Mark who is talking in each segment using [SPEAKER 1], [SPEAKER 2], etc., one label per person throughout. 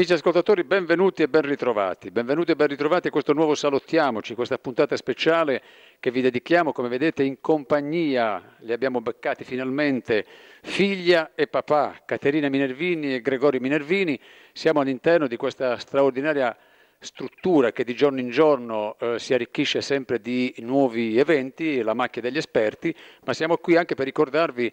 [SPEAKER 1] Amici ascoltatori, benvenuti e ben ritrovati. Benvenuti e ben ritrovati a questo nuovo Salottiamoci, questa puntata speciale che vi dedichiamo, come vedete, in compagnia. Li abbiamo beccati finalmente figlia e papà, Caterina Minervini e Gregori Minervini. Siamo all'interno di questa straordinaria struttura che di giorno in giorno eh, si arricchisce sempre di nuovi eventi, la macchia degli esperti, ma siamo qui anche per ricordarvi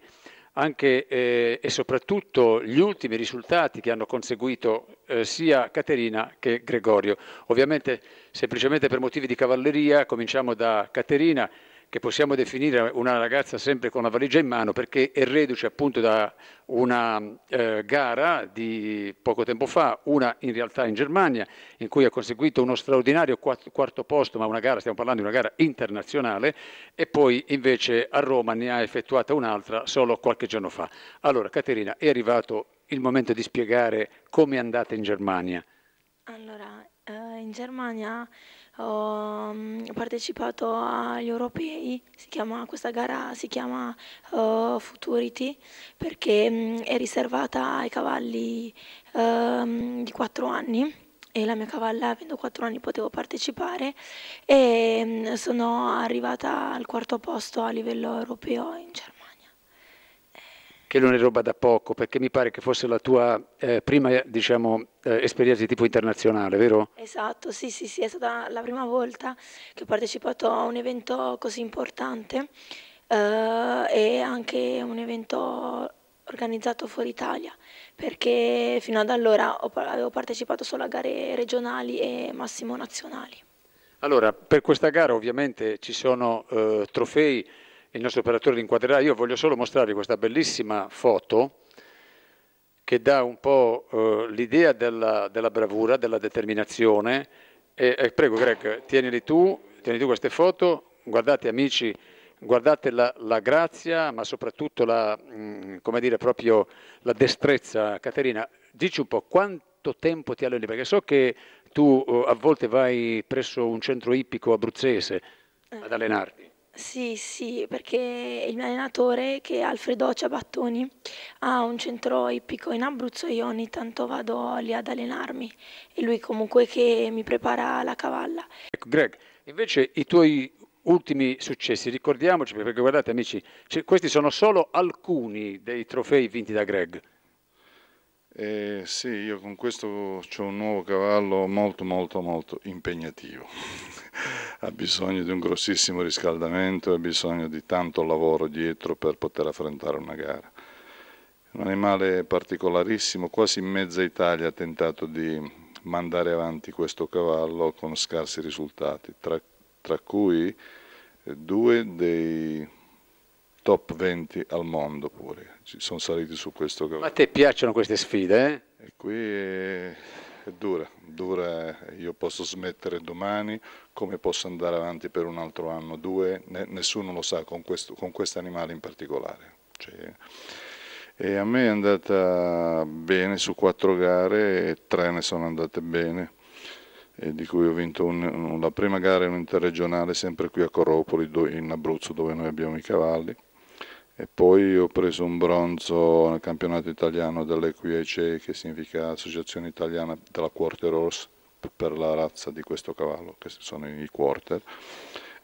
[SPEAKER 1] anche eh, e soprattutto gli ultimi risultati che hanno conseguito eh, sia Caterina che Gregorio. Ovviamente semplicemente per motivi di cavalleria cominciamo da Caterina che possiamo definire una ragazza sempre con la valigia in mano perché è reduce appunto da una eh, gara di poco tempo fa, una in realtà in Germania, in cui ha conseguito uno straordinario quarto, quarto posto, ma una gara, stiamo parlando di una gara internazionale, e poi invece a Roma ne ha effettuata un'altra solo qualche giorno fa. Allora, Caterina, è arrivato il momento di spiegare come è andata in Germania. Allora,
[SPEAKER 2] eh, in Germania ho mm, partecipato agli europei, chiama, questa gara si chiama uh, Futurity perché mm, è riservata ai cavalli um, di 4 anni e la mia cavalla avendo 4 anni potevo partecipare e mm, sono arrivata al quarto posto a livello europeo in
[SPEAKER 1] che non è roba da poco, perché mi pare che fosse la tua eh, prima diciamo, eh, esperienza di tipo internazionale, vero?
[SPEAKER 2] Esatto, sì, sì, sì, è stata la prima volta che ho partecipato a un evento così importante eh, e anche un evento organizzato fuori Italia, perché fino ad allora ho, avevo partecipato solo a gare regionali e massimo nazionali.
[SPEAKER 1] Allora, per questa gara ovviamente ci sono eh, trofei il nostro operatore l'inquadrerà, io voglio solo mostrarvi questa bellissima foto che dà un po' eh, l'idea della, della, bravura, della determinazione. E, eh, prego Greg, tienili tu, tieni tu queste foto, guardate amici, guardate la, la grazia, ma soprattutto la, mh, mm, dire, la, destrezza. Caterina, dici un po' quanto tempo ti alleni, perché so che tu eh, a volte vai presso un centro ippico abruzzese ad eh, allenarti.
[SPEAKER 2] Sì, sì, perché il mio allenatore, che è Alfredo Ciabattoni, ha un centro ippico in Abruzzo e io ogni tanto vado lì ad allenarmi e lui comunque che mi prepara la cavalla.
[SPEAKER 1] Ecco, Greg, invece i tuoi ultimi successi, ricordiamoci perché guardate amici, cioè, questi sono solo alcuni dei trofei vinti da Greg.
[SPEAKER 3] Eh, sì, io con questo ho un nuovo cavallo molto molto molto impegnativo, ha bisogno di un grossissimo riscaldamento e ha bisogno di tanto lavoro dietro per poter affrontare una gara. Un animale particolarissimo, quasi in mezza Italia ha tentato di mandare avanti questo cavallo con scarsi risultati, tra, tra cui eh, due dei top 20 al mondo pure, ci sono saliti su questo. Ma a te piacciono queste sfide? Eh? E qui è, è dura, dura, io posso smettere domani, come posso andare avanti per un altro anno, due, ne, nessuno lo sa con questo con quest animale in particolare. Cioè, e a me è andata bene su quattro gare e tre ne sono andate bene di cui ho vinto un, un, la prima gara in un interregionale sempre qui a Corropoli in Abruzzo dove noi abbiamo i cavalli e poi ho preso un bronzo nel campionato italiano dell'EQIC che significa Associazione Italiana della Quarter Horse per la razza di questo cavallo che sono i quarter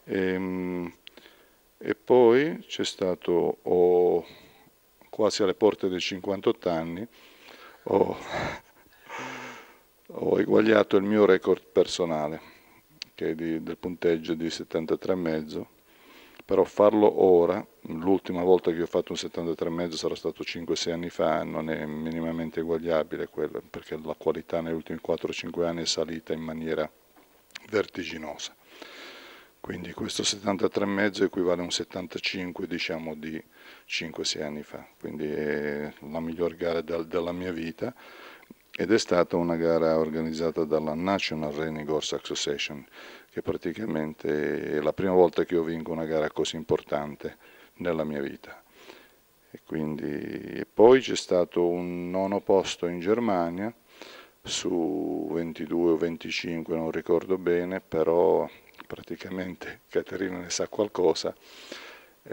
[SPEAKER 3] e, ehm, e poi c'è stato oh, quasi alle porte dei 58 anni ho, ho eguagliato il mio record personale che è di, del punteggio di 73,5 però farlo ora, l'ultima volta che ho fatto un 73,5 sarà stato 5-6 anni fa, non è minimamente eguagliabile quella, perché la qualità negli ultimi 4-5 anni è salita in maniera vertiginosa. Quindi questo 73,5 equivale a un 75 diciamo, di 5-6 anni fa, quindi è la miglior gara della mia vita ed è stata una gara organizzata dalla National Rainy Gorse Association, che praticamente è la prima volta che io vinco una gara così importante nella mia vita. E, quindi... e poi c'è stato un nono posto in Germania su 22 o 25, non ricordo bene, però praticamente Caterina ne sa qualcosa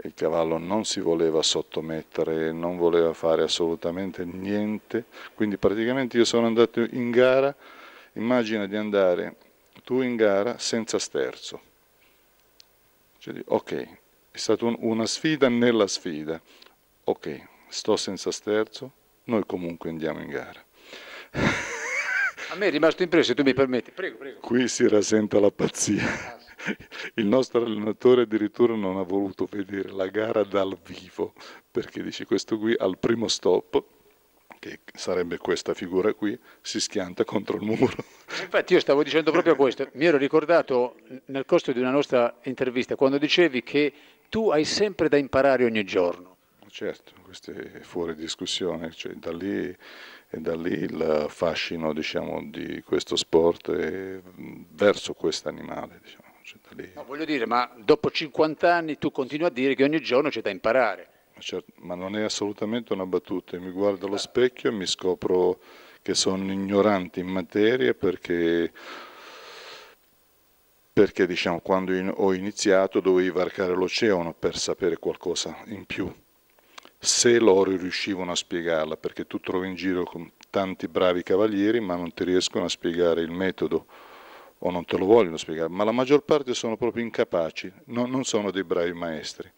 [SPEAKER 3] il cavallo non si voleva sottomettere, non voleva fare assolutamente niente, quindi praticamente io sono andato in gara, immagina di andare tu in gara senza sterzo. Cioè, ok, è stata un, una sfida nella sfida, ok, sto senza sterzo, noi comunque andiamo in gara. A me è rimasto impresso, se tu mi permetti, prego, prego. Qui si rasenta la pazzia. Ah il nostro allenatore addirittura non ha voluto vedere la gara dal vivo perché dice questo qui al primo stop che sarebbe questa figura qui, si schianta contro il muro.
[SPEAKER 1] Infatti io stavo dicendo proprio questo, mi ero ricordato nel corso di una nostra intervista quando dicevi che tu hai sempre da imparare ogni giorno.
[SPEAKER 3] Certo, questo è fuori discussione, cioè, da, lì, da lì, il fascino diciamo, di questo sport verso questo animale. Diciamo
[SPEAKER 1] lì... no, voglio dire, ma dopo 50 anni tu continui a dire che ogni giorno c'è da imparare.
[SPEAKER 3] Ma, certo, ma non è assolutamente una battuta, mi guardo allo eh. specchio e mi scopro che sono ignorante in materia perché perché diciamo, quando in, ho iniziato dovevi varcare l'oceano per sapere qualcosa in più. Se loro riuscivano a spiegarla, perché tu trovi in giro tanti bravi cavalieri, ma non ti riescono a spiegare il metodo o non te lo vogliono spiegare, ma la maggior parte sono proprio incapaci, no, non sono dei bravi maestri.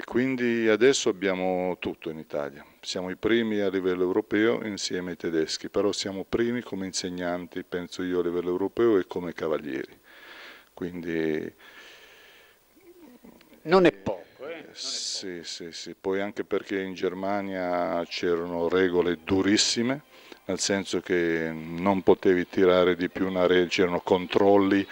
[SPEAKER 3] E quindi adesso abbiamo tutto in Italia, siamo i primi a livello europeo insieme ai tedeschi, però siamo primi come insegnanti, penso io, a livello europeo e come cavalieri. Quindi... Non è poco. Eh? Sì, sì, sì, poi anche perché in Germania c'erano regole durissime nel senso che non potevi tirare di più una rete, c'erano controlli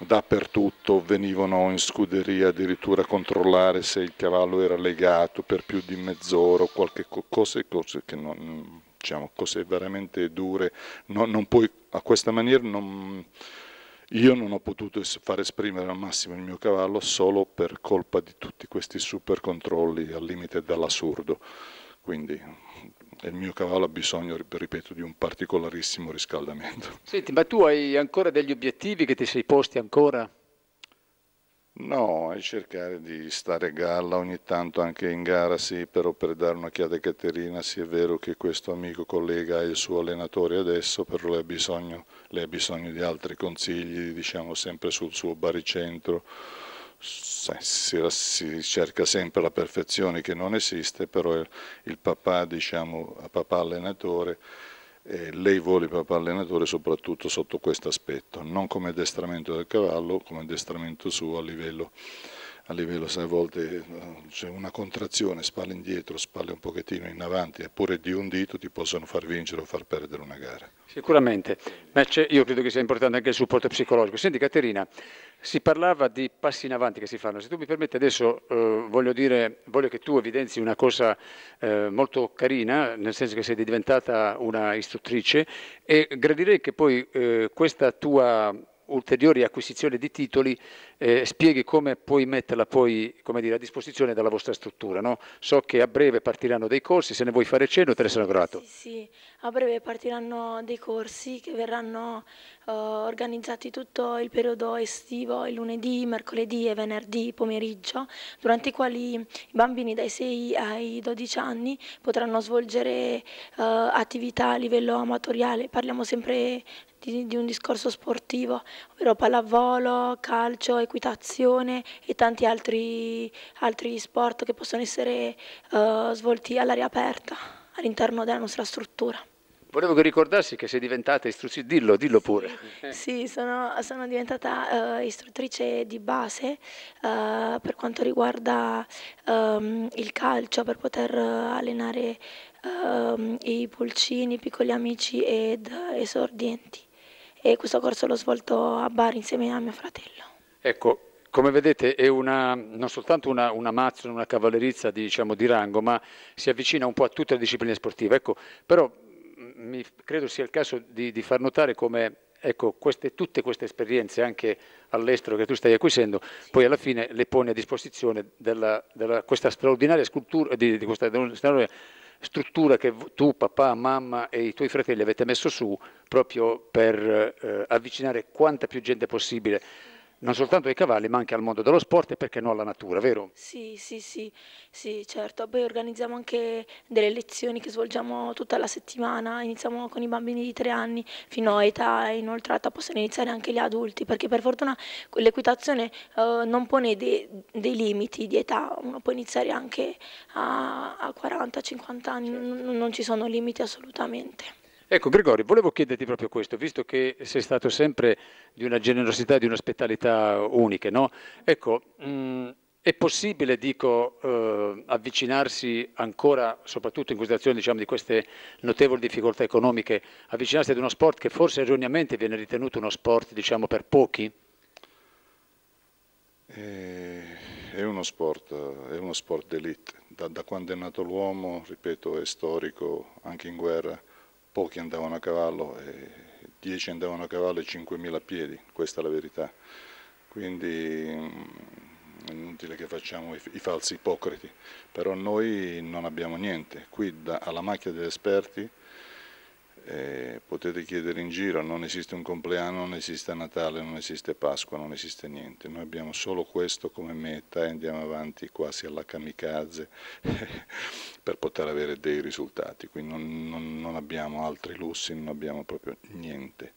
[SPEAKER 3] dappertutto, venivano in scuderia addirittura a controllare se il cavallo era legato per più di mezz'ora, qualche cosa, cose che non, diciamo, cose veramente dure, no, non puoi, a questa maniera non, io non ho potuto far esprimere al massimo il mio cavallo solo per colpa di tutti questi super controlli al limite dall'assurdo, quindi il mio cavallo ha bisogno, ripeto, di un particolarissimo riscaldamento.
[SPEAKER 1] Senti, ma tu hai ancora degli obiettivi che ti sei posti ancora?
[SPEAKER 3] No, è cercare di stare a galla ogni tanto anche in gara, sì, però per dare un'occhiata a Caterina, sì è vero che questo amico collega ha il suo allenatore adesso, però lei ha bisogno, lei ha bisogno di altri consigli, diciamo sempre sul suo baricentro si, si, cerca sempre la perfezione che non esiste, però il, il papà, diciamo, papà allenatore, eh, lei vuole papà allenatore soprattutto sotto questo aspetto, non come addestramento del cavallo, come addestramento suo a livello a livello, sai, a volte eh, c'è una contrazione, spalle indietro, spalle un pochettino in avanti, eppure di un dito ti possono far vincere o far perdere una gara.
[SPEAKER 1] Sicuramente, ma io credo che sia importante anche il supporto psicologico. Senti Caterina, si parlava di passi in avanti che si fanno, se tu mi permetti adesso eh, voglio, dire, voglio che tu evidenzi una cosa eh, molto carina, nel senso che sei diventata una istruttrice e gradirei che poi eh, questa tua ulteriore acquisizione di titoli eh, spieghi come puoi metterla poi dire, a disposizione della vostra struttura. No? So che a breve partiranno dei corsi, se ne vuoi fare cenno te ne sono grato. Sì,
[SPEAKER 2] sì, a breve partiranno dei corsi che verranno eh, organizzati tutto il periodo estivo, il lunedì, mercoledì e venerdì pomeriggio, durante i quali i bambini dai 6 ai 12 anni potranno svolgere eh, attività a livello amatoriale, parliamo sempre di, di un discorso sportivo, ovvero pallavolo, calcio e equitazione e tanti altri, altri sport che possono essere uh, svolti all'aria aperta all'interno della nostra struttura.
[SPEAKER 1] Volevo che ricordassi che sei diventata istruttrice, dillo, dillo pure.
[SPEAKER 2] Sì, sì sono, sono, diventata uh, istruttrice di base uh, per quanto riguarda um, il calcio, per poter uh, allenare ehm, i pulcini, i piccoli amici ed esordienti. E questo corso l'ho svolto a Bari insieme a mio fratello.
[SPEAKER 1] Ecco, come vedete è una, non soltanto una, una mazzola, una cavallerizza diciamo, di rango, ma si avvicina un po' a tutte le discipline sportive. Ecco, però mm, mi, credo sia il caso di, di far notare come ecco, queste, tutte queste esperienze anche all'estero che tu stai acquisendo, poi alla fine le pone a disposizione della, della, questa straordinaria scultura, di, di questa straordinaria struttura che tu, papà, mamma e i tuoi fratelli avete messo su proprio per eh, avvicinare quanta più gente possibile non soltanto ai cavalli ma anche al mondo dello sport e perché no alla natura, vero? Sì,
[SPEAKER 2] sì, sì, sì, certo. Poi organizziamo anche delle lezioni che svolgiamo tutta la settimana, iniziamo con i bambini di tre anni fino a età inoltrata, possono iniziare anche gli adulti perché per fortuna l'equitazione eh, non pone dei, dei limiti di età, uno può iniziare anche a, a 40-50 anni, certo. non ci sono limiti assolutamente.
[SPEAKER 1] Ecco Grigori, volevo chiederti proprio questo, visto che sei stato sempre di una generosità e di un'ospitalità uniche, no? Ecco, mh, mm, è possibile, dico, eh, avvicinarsi ancora, soprattutto in considerazione diciamo, di queste notevoli difficoltà economiche, avvicinarsi ad uno sport che forse erroneamente viene ritenuto uno sport diciamo, per
[SPEAKER 3] pochi? Eh, è uno sport, è uno sport d'elite. Da, da quando è nato l'uomo, ripeto, è storico, anche in guerra, pochi andavano a cavallo, 10 andavano a cavallo e 5.000 a piedi, questa è la verità. Quindi mm, è inutile che facciamo i, i, falsi ipocriti, però noi non abbiamo niente, qui da, alla macchia degli esperti eh, potete chiedere in giro, non esiste un compleanno, non esiste Natale, non esiste Pasqua, non esiste niente, noi abbiamo solo questo come meta e andiamo avanti quasi alla kamikaze per poter avere dei risultati, quindi non, non, non abbiamo altri lussi, non abbiamo proprio niente.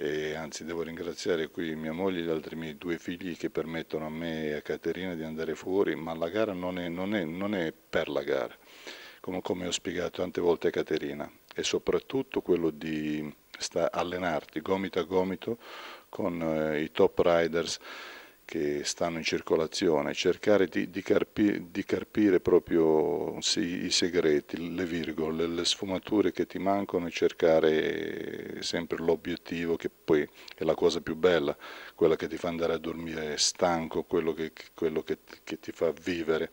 [SPEAKER 3] E anzi devo ringraziare qui mia moglie e gli altri miei due figli che permettono a me e a Caterina di andare fuori, ma la gara non è, non è, non è per la gara, come, come ho spiegato tante volte a Caterina e soprattutto quello di allenarti gomito a gomito con eh, i top riders che stanno in circolazione, cercare di, di, carpi, di carpire proprio sì, i segreti, le virgole, le sfumature che ti mancano e cercare sempre l'obiettivo che poi è la cosa più bella, quella che ti fa andare a dormire stanco, quello che, quello che, che ti fa vivere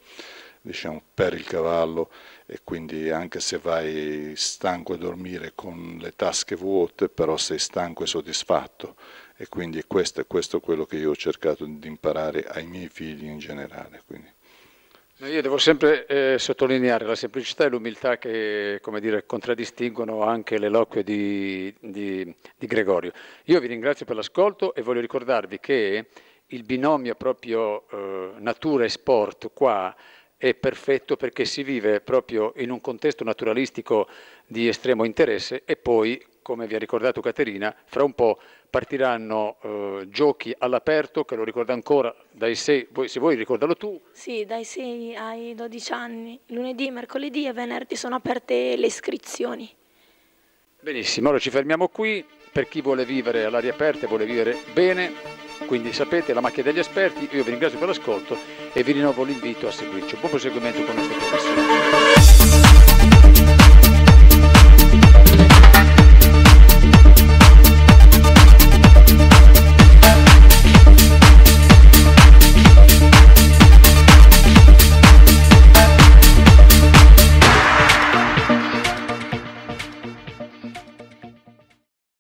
[SPEAKER 3] diciamo, per il cavallo e quindi anche se vai stanco a dormire con le tasche vuote, però sei stanco e soddisfatto e quindi questo, questo è quello che io ho cercato di imparare ai miei figli in generale. Quindi.
[SPEAKER 1] Io devo sempre eh, sottolineare la semplicità e l'umiltà che dire, contraddistinguono anche l'eloquio di, di, di, Gregorio. Io vi ringrazio per l'ascolto e voglio ricordarvi che il binomio proprio eh, natura e sport qua è perfetto perché si vive proprio in un contesto naturalistico di estremo interesse e poi, come vi ha ricordato Caterina, fra un po' partiranno eh, giochi all'aperto, che lo ricorda ancora, dai sei, se vuoi ricordalo tu.
[SPEAKER 2] Sì, dai 6 ai 12 anni, lunedì, mercoledì e venerdì sono aperte le iscrizioni.
[SPEAKER 1] Benissimo, allora ci fermiamo qui, per chi vuole vivere all'aria aperta e vuole vivere bene, quindi sapete la macchia degli esperti, io vi ringrazio per l'ascolto e vi rinnovo l'invito a seguirci. Un buon proseguimento con il nostro professore.